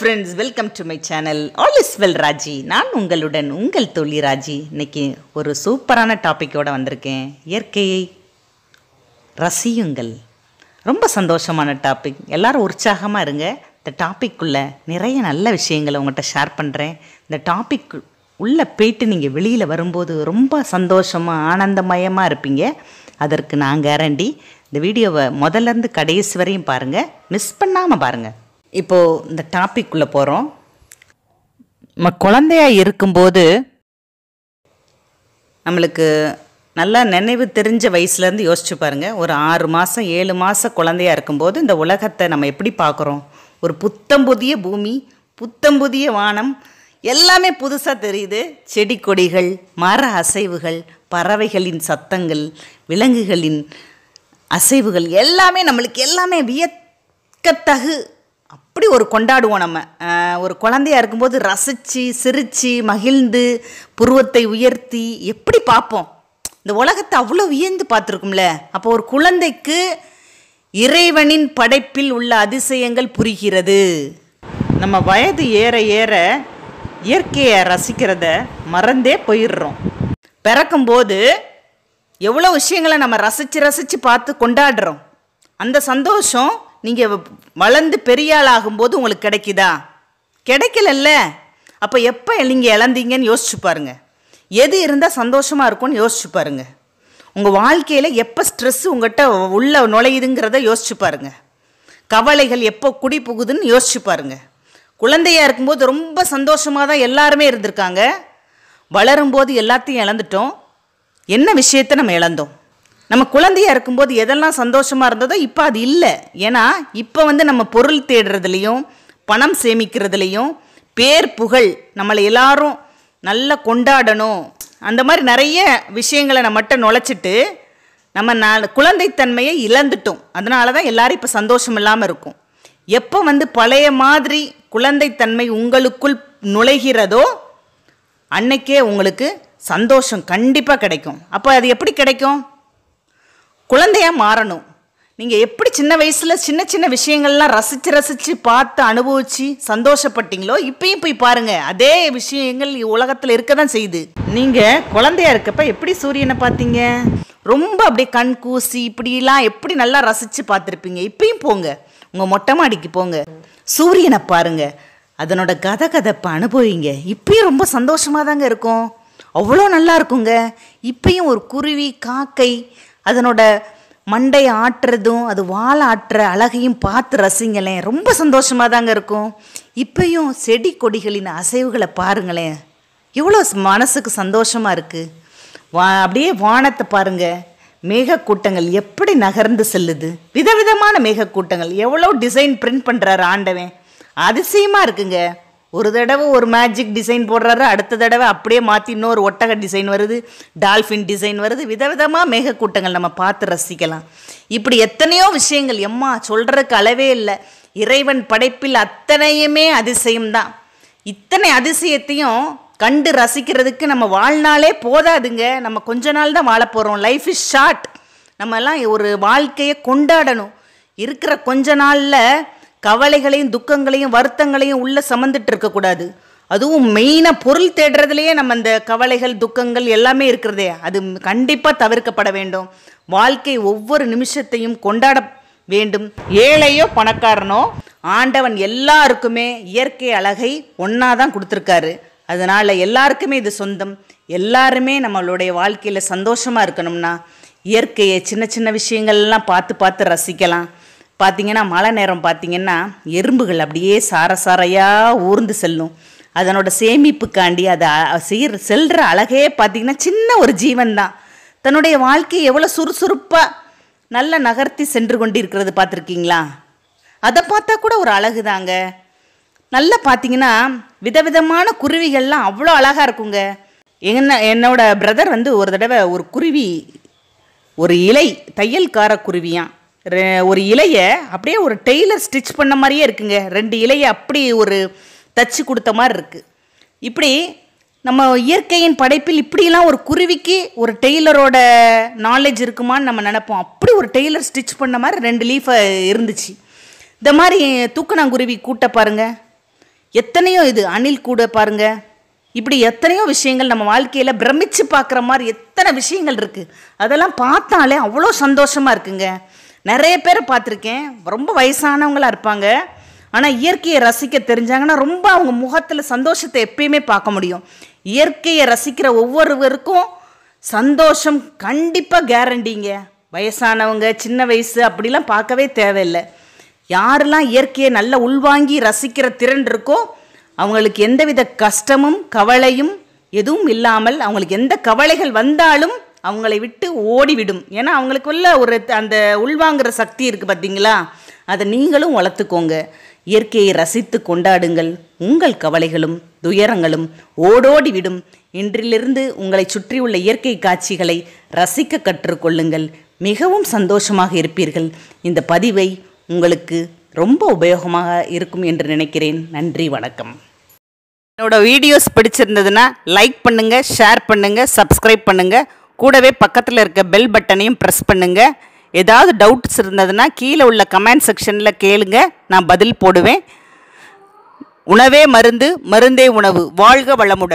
friends welcome to my channel all is well Raji நான் உங்களுடன் உங்கள் தொழில் ராஜி இன்னைக்கு ஒரு சூப்பரான டாப்பிக்கோடு வந்திருக்கேன் இயற்கையை ரசியுங்கள் ரொம்ப சந்தோஷமான டாபிக் எல்லோரும் உற்சாகமாக இருங்க இந்த டாப்பிக்குள்ளே நிறைய நல்ல விஷயங்களை உங்கள்கிட்ட ஷேர் பண்ணுறேன் இந்த டாபிக் உள்ளே போயிட்டு நீங்கள் வெளியில் வரும்போது ரொம்ப சந்தோஷமாக ஆனந்தமயமாக இருப்பீங்க அதற்கு நான் கேரண்டி இந்த வீடியோவை முதல்லேருந்து கடைசி வரையும் பாருங்கள் மிஸ் பண்ணாமல் பாருங்கள் இப்போது இந்த டாபிக் போகிறோம் நம்ம குழந்தையாக இருக்கும்போது நம்மளுக்கு நல்லா நினைவு தெரிஞ்ச வயசுலேருந்து யோசிச்சு பாருங்கள் ஒரு ஆறு மாதம் ஏழு மாதம் குழந்தையாக இருக்கும்போது இந்த உலகத்தை நம்ம எப்படி பார்க்குறோம் ஒரு புத்தம் புதிய பூமி புத்தம் புதிய வானம் எல்லாமே புதுசாக தெரியுது செடி கொடிகள் மர அசைவுகள் பறவைகளின் சத்தங்கள் விலங்குகளின் அசைவுகள் எல்லாமே நம்மளுக்கு எல்லாமே வியக்கத்தகு அப்படி ஒரு கொண்டாடுவோம் நம்ம ஒரு குழந்தையாக இருக்கும்போது ரசித்து சிரித்து மகிழ்ந்து புருவத்தை உயர்த்தி எப்படி பார்ப்போம் இந்த உலகத்தை அவ்வளோ வியந்து பார்த்துருக்கும்ல அப்போ ஒரு குழந்தைக்கு இறைவனின் படைப்பில் உள்ள அதிசயங்கள் புரிகிறது நம்ம வயது ஏற ஏற இயற்கையை ரசிக்கிறத மறந்தே போயிடுறோம் பிறக்கும்போது எவ்வளோ விஷயங்களை நம்ம ரசித்து ரசித்து பார்த்து கொண்டாடுறோம் அந்த சந்தோஷம் நீங்கள் வளர்ந்து பெரிய போது உங்களுக்கு கிடைக்குதா கிடைக்கலல்ல அப்போ எப்போ நீங்கள் இழந்தீங்கன்னு யோசிச்சு பாருங்க எது இருந்தால் சந்தோஷமாக இருக்கும்னு யோசிச்சு பாருங்க உங்கள் வாழ்க்கையில் எப்போ ஸ்ட்ரெஸ் உங்கள்கிட்ட உள்ள நுழையுதுங்கிறத யோசிச்சு பாருங்க கவலைகள் எப்போ குடி புகுதுன்னு யோசிச்சு பாருங்க குழந்தையாக இருக்கும்போது ரொம்ப சந்தோஷமாக தான் எல்லாருமே இருந்திருக்காங்க வளரும்போது எல்லாத்தையும் இழந்துட்டோம் என்ன விஷயத்தை நம்ம இழந்தோம் நம்ம குழந்தையாக இருக்கும்போது எதெல்லாம் சந்தோஷமாக இருந்ததோ இப்போ அது இல்லை ஏன்னா இப்போ வந்து நம்ம பொருள் தேடுறதுலையும் பணம் சேமிக்கிறதுலையும் பேர் புகழ் நம்மளை எல்லாரும் நல்லா கொண்டாடணும் அந்த மாதிரி நிறைய விஷயங்களை மட்டும் நுழைச்சிட்டு நம்ம ந குழந்தைத்தன்மையை இழந்துட்டோம் அதனால தான் எல்லோரும் இப்போ சந்தோஷம் இல்லாமல் இருக்கும் எப்போ வந்து பழைய மாதிரி குழந்தைத்தன்மை உங்களுக்குள் நுழைகிறதோ அன்னைக்கே உங்களுக்கு சந்தோஷம் கண்டிப்பாக கிடைக்கும் அப்போ அது எப்படி கிடைக்கும் குழந்தையாக மாறணும் நீங்கள் எப்படி சின்ன வயசில் சின்ன சின்ன விஷயங்கள்லாம் ரசித்து ரசித்து பார்த்து அனுபவித்து சந்தோஷப்பட்டீங்களோ இப்பயும் போய் பாருங்கள் அதே விஷயங்கள் உலகத்தில் இருக்க தான் செய்யுது நீங்கள் குழந்தையா இருக்கப்ப எப்படி சூரியனை பார்த்தீங்க ரொம்ப அப்படியே கண் கூசி இப்படிலாம் எப்படி நல்லா ரசித்து பார்த்துருப்பீங்க இப்பயும் போங்க உங்கள் மொட்டை மாடிக்கு போங்க சூரியனை பாருங்கள் அதனோட கதை கதப்பை அனுபவிங்க இப்பயும் ரொம்ப சந்தோஷமாக தாங்க இருக்கும் அவ்வளோ நல்லா இருக்குங்க இப்பயும் ஒரு குருவி காக்கை அதனோட மண்டை ஆட்டுறதும் அது வாழை ஆட்டுற அழகையும் பார்த்து ரசிங்களேன் ரொம்ப சந்தோஷமாக தாங்க இருக்கும் இப்பையும் செடி கொடிகளின் அசைவுகளை பாருங்களேன் எவ்வளோ மனசுக்கு சந்தோஷமாக இருக்குது வா அப்படியே வானத்தை பாருங்கள் மேகக்கூட்டங்கள் எப்படி நகர்ந்து செல்லுது விதவிதமான மேகக்கூட்டங்கள் எவ்வளோ டிசைன் பிரிண்ட் பண்ணுறாரு ஆண்டவன் அதிசயமாக இருக்குங்க ஒரு தடவை ஒரு மேஜிக் டிசைன் போடுறாரு அடுத்த தடவை அப்படியே மாற்றி இன்னொரு ஒட்டக டிசைன் வருது டால்ஃபின் டிசைன் வருது விதவிதமாக மேகக்கூட்டங்கள் நம்ம பார்த்து ரசிக்கலாம் இப்படி எத்தனையோ விஷயங்கள் எம்மா சொல்கிறதுக்கு அளவே இல்லை இறைவன் படைப்பில் அத்தனையுமே அதிசயம்தான் இத்தனை அதிசயத்தையும் கண்டு ரசிக்கிறதுக்கு நம்ம வாழ்நாளே போதாதுங்க நம்ம கொஞ்ச நாள் தான் வாழ போகிறோம் லைஃப் இஸ் ஷார்ட் நம்மலாம் ஒரு வாழ்க்கையை கொண்டாடணும் இருக்கிற கொஞ்ச நாளில் கவலைகளையும் துக்கங்களையும் வருத்தங்களையும் உள்ளே சமந்துட்டு இருக்கக்கூடாது அதுவும் மெயினாக பொருள் தேடுறதுலையே நம்ம அந்த கவலைகள் துக்கங்கள் எல்லாமே இருக்கிறதே அது கண்டிப்பாக தவிர்க்கப்பட வேண்டும் வாழ்க்கை ஒவ்வொரு நிமிஷத்தையும் கொண்டாட வேண்டும் ஏழையோ பணக்காரனோ ஆண்டவன் எல்லாருக்குமே இயற்கை அழகை ஒன்றா தான் கொடுத்துருக்காரு அதனால் எல்லாருக்குமே இது சொந்தம் எல்லாருமே நம்மளுடைய வாழ்க்கையில் சந்தோஷமாக இருக்கணும்னா இயற்கையை சின்ன சின்ன விஷயங்கள்லாம் பார்த்து பார்த்து ரசிக்கலாம் பார்த்திங்கன்னா மழை நேரம் பார்த்திங்கன்னா எறும்புகள் அப்படியே சார சாரையாக ஊர்ந்து செல்லும் அதனோட சேமிப்புக்காண்டி அதை செய்கிற செல்கிற அழகே பார்த்திங்கன்னா சின்ன ஒரு ஜீவன் தான் தன்னுடைய வாழ்க்கையை எவ்வளோ சுறுசுறுப்பாக நல்லா நகர்த்தி சென்று கொண்டு இருக்கிறது பார்த்துருக்கீங்களா அதை பார்த்தா கூட ஒரு அழகு தாங்க நல்லா பார்த்தீங்கன்னா விதவிதமான குருவிகள்லாம் அவ்வளோ அழகாக இருக்குங்க என்ன என்னோட பிரதர் வந்து ஒரு தடவை ஒரு குருவி ஒரு இலை தையல்கார குருவியான் ஒரு இலையை அப்படியே ஒரு டெய்லர் ஸ்டிச் பண்ண மாதிரியே இருக்குங்க ரெண்டு இலையை அப்படி ஒரு தச்சு கொடுத்த மாதிரி இருக்குது இப்படி நம்ம இயற்கையின் படைப்பில் இப்படிலாம் ஒரு குருவிக்கு ஒரு டெய்லரோட நாலேஜ் இருக்குமான்னு நம்ம நினப்போம் அப்படி ஒரு டெய்லர் ஸ்டிச் பண்ண மாதிரி ரெண்டு லீஃபை இருந்துச்சு இந்த மாதிரி தூக்கணாங்குருவி கூட்ட பாருங்கள் எத்தனையோ இது அணில் கூட பாருங்கள் இப்படி எத்தனையோ விஷயங்கள் நம்ம வாழ்க்கையில் பிரமிச்சு பார்க்குற மாதிரி எத்தனை விஷயங்கள் இருக்குது அதெல்லாம் பார்த்தாலே அவ்வளோ சந்தோஷமாக இருக்குங்க நிறைய பேர் பார்த்துருக்கேன் ரொம்ப வயசானவங்களாக இருப்பாங்க ஆனால் இயற்கையை ரசிக்க தெரிஞ்சாங்கன்னா ரொம்ப அவங்க முகத்தில் சந்தோஷத்தை எப்பயுமே பார்க்க முடியும் இயற்கையை ரசிக்கிற ஒவ்வொருவருக்கும் சந்தோஷம் கண்டிப்பாக கேரண்டிங்க வயசானவங்க சின்ன வயசு அப்படிலாம் பார்க்கவே தேவையில்லை யாரெல்லாம் இயற்கையை நல்லா உள்வாங்கி ரசிக்கிற திறன் இருக்கோ அவங்களுக்கு எந்தவித கஷ்டமும் கவலையும் எதுவும் இல்லாமல் அவங்களுக்கு எந்த கவலைகள் வந்தாலும் அவங்களை விட்டு ஓடிவிடும் ஏன்னா அவங்களுக்குள்ள ஒரு அந்த உள்வாங்கிற சக்தி இருக்குது பார்த்தீங்களா அதை நீங்களும் வளர்த்துக்கோங்க இயற்கையை ரசித்து கொண்டாடுங்கள் உங்கள் கவலைகளும் துயரங்களும் ஓடோடி விடும் இன்றிலிருந்து உங்களை சுற்றியுள்ள இயற்கை காட்சிகளை ரசிக்க கற்றுக்கொள்ளுங்கள் மிகவும் சந்தோஷமாக இருப்பீர்கள் இந்த பதிவை உங்களுக்கு ரொம்ப உபயோகமாக இருக்கும் என்று நினைக்கிறேன் நன்றி வணக்கம் என்னோடய வீடியோஸ் பிடிச்சிருந்ததுன்னா லைக் பண்ணுங்கள் ஷேர் பண்ணுங்கள் சப்ஸ்கிரைப் பண்ணுங்கள் கூடவே பக்கத்தில் இருக்க பெல் பட்டனையும் ப்ரெஸ் பண்ணுங்கள் ஏதாவது டவுட்ஸ் இருந்ததுன்னா கீழே உள்ள கமெண்ட் செக்ஷனில் கேளுங்க நான் பதில் போடுவேன் உணவே மருந்து மருந்தே உணவு வாழ்க வளமுடன்